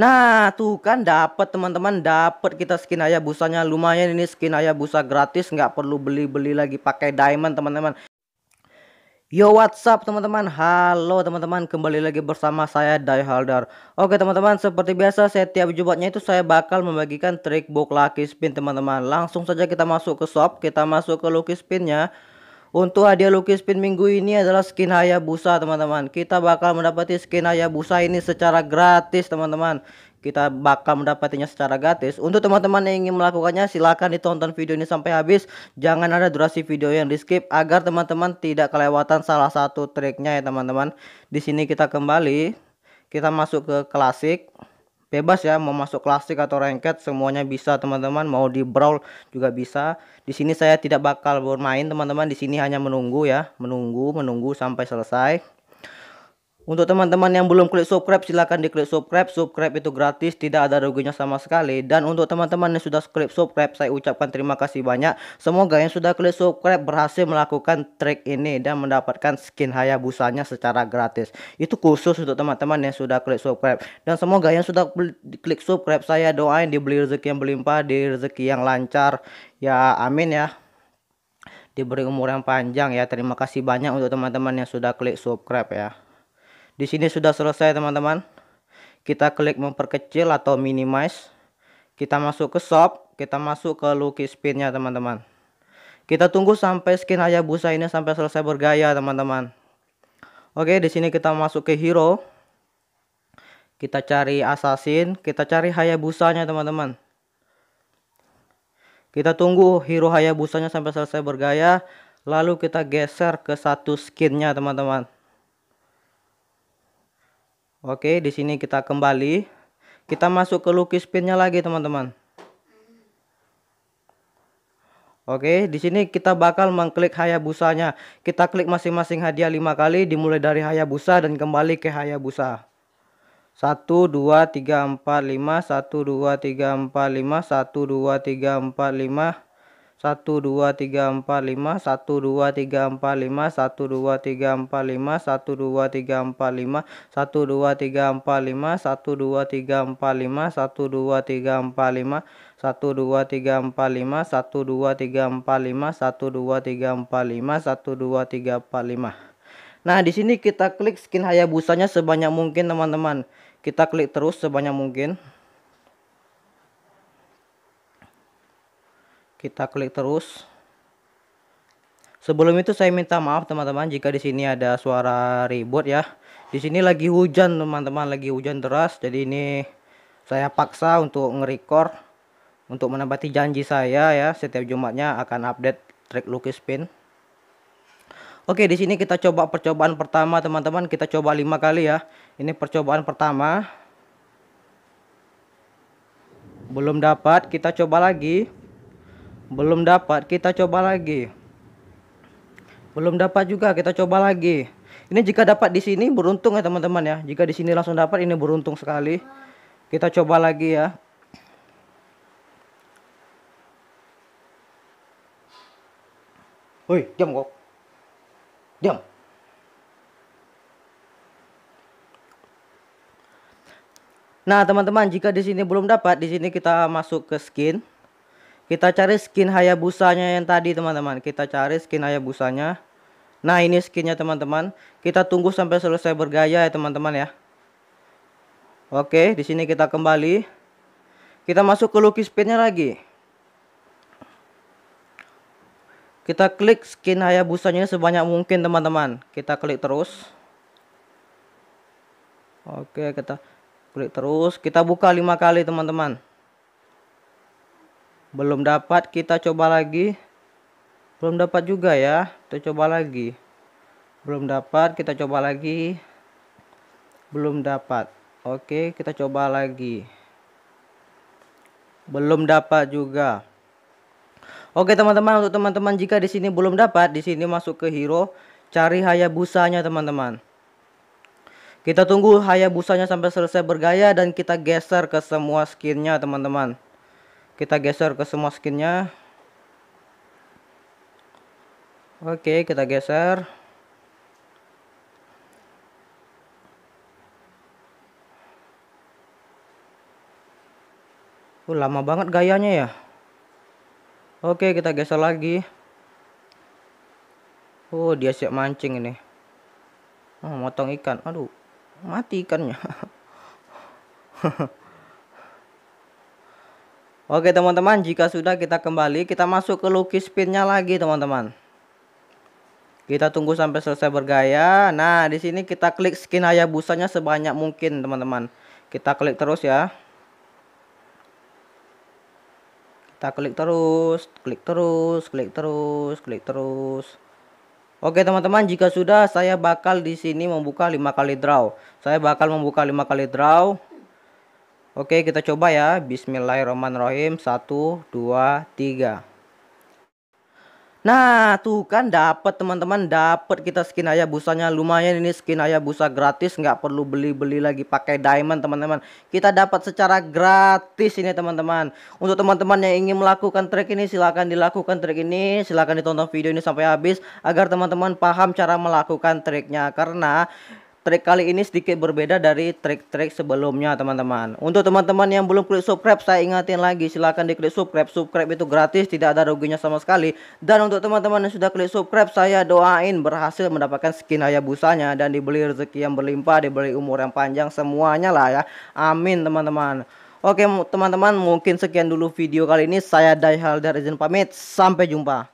Nah, tuh kan dapat teman-teman, dapat kita skin ayah busanya lumayan ini skin ayah busa gratis, nggak perlu beli-beli lagi pakai diamond, teman-teman. Yo whatsapp teman-teman Halo teman-teman kembali lagi bersama saya Dai Haldar Oke teman-teman seperti biasa setiap jumatnya itu saya bakal membagikan trik book lucky spin teman-teman Langsung saja kita masuk ke shop kita masuk ke lucky spinnya untuk hadiah lukis pin minggu ini adalah skin Hayabusa teman-teman Kita bakal mendapati skin Hayabusa ini secara gratis teman-teman Kita bakal mendapatinya secara gratis Untuk teman-teman yang ingin melakukannya silahkan ditonton video ini sampai habis Jangan ada durasi video yang di skip Agar teman-teman tidak kelewatan salah satu triknya ya teman-teman Di sini kita kembali Kita masuk ke klasik bebas ya mau masuk klasik atau ranked semuanya bisa teman-teman mau di brawl juga bisa di sini saya tidak bakal bermain teman-teman di sini hanya menunggu ya menunggu menunggu sampai selesai untuk teman-teman yang belum klik subscribe silahkan diklik subscribe Subscribe itu gratis tidak ada ruginya sama sekali Dan untuk teman-teman yang sudah klik subscribe saya ucapkan terima kasih banyak Semoga yang sudah klik subscribe berhasil melakukan trik ini Dan mendapatkan skin Hayabusanya secara gratis Itu khusus untuk teman-teman yang sudah klik subscribe Dan semoga yang sudah klik subscribe saya doain dibeli rezeki yang berlimpah Di rezeki yang lancar Ya amin ya Diberi umur yang panjang ya Terima kasih banyak untuk teman-teman yang sudah klik subscribe ya di sini sudah selesai teman-teman. Kita klik memperkecil atau minimize. Kita masuk ke shop, kita masuk ke lukis nya teman-teman. Kita tunggu sampai skin Hayabusa ini sampai selesai bergaya teman-teman. Oke, di sini kita masuk ke hero. Kita cari assassin, kita cari Hayabusanya teman-teman. Kita tunggu hero Hayabusanya sampai selesai bergaya, lalu kita geser ke satu skinnya teman-teman. Oke, di sini kita kembali. Kita masuk ke lukis pinnya lagi, teman-teman. Oke, di sini kita bakal mengklik Hayabusanya. Kita klik masing-masing hadiah 5 kali dimulai dari Hayabusa dan kembali ke Hayabusa. 1 2 3 4 5 1 2 3 4 5 1 2 3 4 5 satu dua tiga empat lima satu dua tiga empat lima satu dua tiga empat lima satu dua tiga empat lima satu dua tiga empat lima satu dua tiga empat lima satu dua tiga empat lima satu dua tiga empat lima satu dua tiga empat lima satu dua tiga empat lima satu dua tiga empat lima nah di sini kita klik skin hayabusanya sebanyak mungkin teman-teman kita klik terus sebanyak mungkin kita klik terus sebelum itu saya minta maaf teman-teman jika di sini ada suara ribut ya di sini lagi hujan teman-teman lagi hujan deras jadi ini saya paksa untuk ngerekor untuk menepati janji saya ya setiap Jumatnya akan update track lukis pin Oke, di sini kita coba percobaan pertama, teman-teman. Kita coba lima kali ya. Ini percobaan pertama. Belum dapat, kita coba lagi belum dapat kita coba lagi belum dapat juga kita coba lagi ini jika dapat di sini beruntung ya teman-teman ya jika di sini langsung dapat ini beruntung sekali kita coba lagi ya Woi, diam kok. Diam. Nah, teman-teman, jika di sini belum dapat, di sini kita masuk ke skin. Kita cari skin Hayabusanya yang tadi teman-teman. Kita cari skin Hayabusanya. Nah ini skinnya teman-teman. Kita tunggu sampai selesai bergaya ya teman-teman ya. Oke di sini kita kembali. Kita masuk ke Lucky Speednya lagi. Kita klik skin Hayabusanya sebanyak mungkin teman-teman. Kita klik terus. Oke kita klik terus. Kita buka lima kali teman-teman belum dapat kita coba lagi belum dapat juga ya kita coba lagi belum dapat kita coba lagi belum dapat oke kita coba lagi belum dapat juga oke teman-teman untuk teman-teman jika di sini belum dapat di sini masuk ke hero cari hayabusanya teman-teman kita tunggu hayabusanya sampai selesai bergaya dan kita geser ke semua skinnya teman-teman kita geser ke semua skinnya oke kita geser uh, lama banget gayanya ya oke kita geser lagi oh uh, dia siap mancing ini oh, motong ikan aduh mati ikannya Oke teman-teman jika sudah kita kembali kita masuk ke lucky spinnya lagi teman-teman kita tunggu sampai selesai bergaya nah di sini kita klik skin busanya sebanyak mungkin teman-teman kita klik terus ya kita klik terus klik terus klik terus klik terus Oke teman-teman jika sudah saya bakal di sini membuka 5 kali draw saya bakal membuka 5 kali draw Oke, kita coba ya. Bismillahirrahmanirrahim. Satu, dua, tiga. Nah, tuh kan dapat teman-teman, dapat kita skin ayah busanya. Lumayan ini skin ayah busa gratis, nggak perlu beli-beli lagi pakai diamond, teman-teman. Kita dapat secara gratis ini, teman-teman. Untuk teman-teman yang ingin melakukan trik ini, silahkan dilakukan trik ini, silahkan ditonton video ini sampai habis agar teman-teman paham cara melakukan triknya karena trik kali ini sedikit berbeda dari trik-trik sebelumnya teman-teman Untuk teman-teman yang belum klik subscribe saya ingatin lagi silahkan diklik subscribe Subscribe itu gratis tidak ada ruginya sama sekali Dan untuk teman-teman yang sudah klik subscribe saya doain berhasil mendapatkan skin Hayabusanya Dan dibeli rezeki yang berlimpah dibeli umur yang panjang semuanya lah ya Amin teman-teman Oke teman-teman mungkin sekian dulu video kali ini Saya Daihal dari izin pamit sampai jumpa